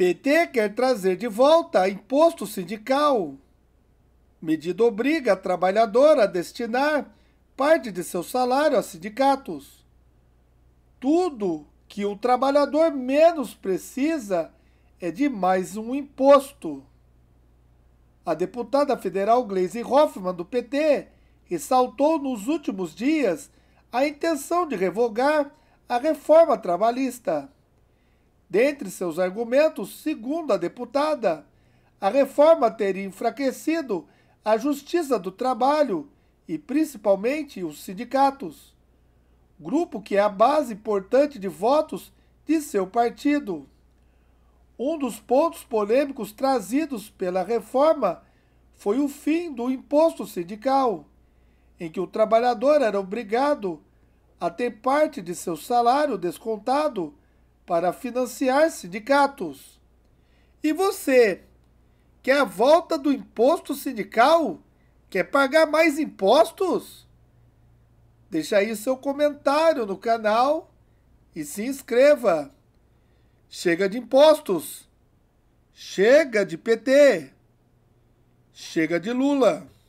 PT quer trazer de volta imposto sindical. Medida obriga a trabalhadora a destinar parte de seu salário a sindicatos. Tudo que o trabalhador menos precisa é de mais um imposto. A deputada federal Gleisi Hoffmann, do PT, ressaltou nos últimos dias a intenção de revogar a reforma trabalhista. Dentre seus argumentos, segundo a deputada, a reforma teria enfraquecido a justiça do trabalho e principalmente os sindicatos, grupo que é a base importante de votos de seu partido. Um dos pontos polêmicos trazidos pela reforma foi o fim do imposto sindical, em que o trabalhador era obrigado a ter parte de seu salário descontado para financiar sindicatos. E você quer a volta do imposto sindical? Quer pagar mais impostos? Deixe aí seu comentário no canal e se inscreva. Chega de impostos. Chega de PT. Chega de Lula.